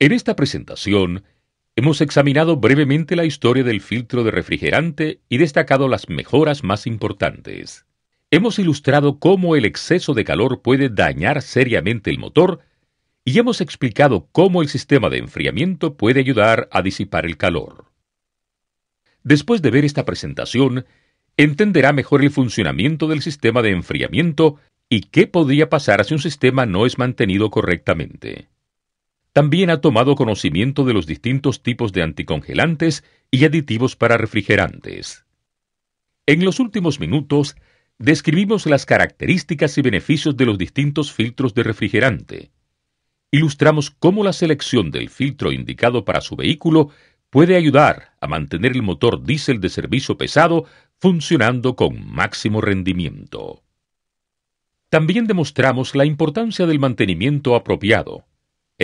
En esta presentación hemos examinado brevemente la historia del filtro de refrigerante y destacado las mejoras más importantes. Hemos ilustrado cómo el exceso de calor puede dañar seriamente el motor y hemos explicado cómo el sistema de enfriamiento puede ayudar a disipar el calor. Después de ver esta presentación, entenderá mejor el funcionamiento del sistema de enfriamiento y qué podría pasar si un sistema no es mantenido correctamente. También ha tomado conocimiento de los distintos tipos de anticongelantes y aditivos para refrigerantes. En los últimos minutos, describimos las características y beneficios de los distintos filtros de refrigerante. Ilustramos cómo la selección del filtro indicado para su vehículo puede ayudar a mantener el motor diésel de servicio pesado funcionando con máximo rendimiento. También demostramos la importancia del mantenimiento apropiado,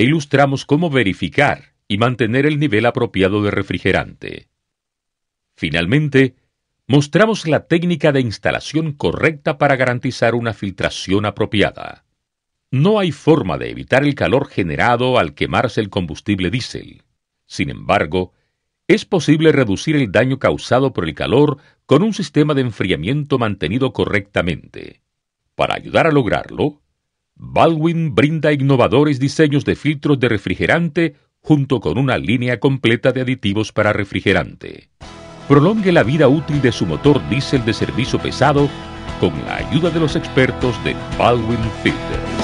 e ilustramos cómo verificar y mantener el nivel apropiado de refrigerante. Finalmente, mostramos la técnica de instalación correcta para garantizar una filtración apropiada. No hay forma de evitar el calor generado al quemarse el combustible diésel. Sin embargo, es posible reducir el daño causado por el calor con un sistema de enfriamiento mantenido correctamente. Para ayudar a lograrlo, Baldwin brinda innovadores diseños de filtros de refrigerante junto con una línea completa de aditivos para refrigerante. Prolongue la vida útil de su motor diésel de servicio pesado con la ayuda de los expertos de Baldwin Filters.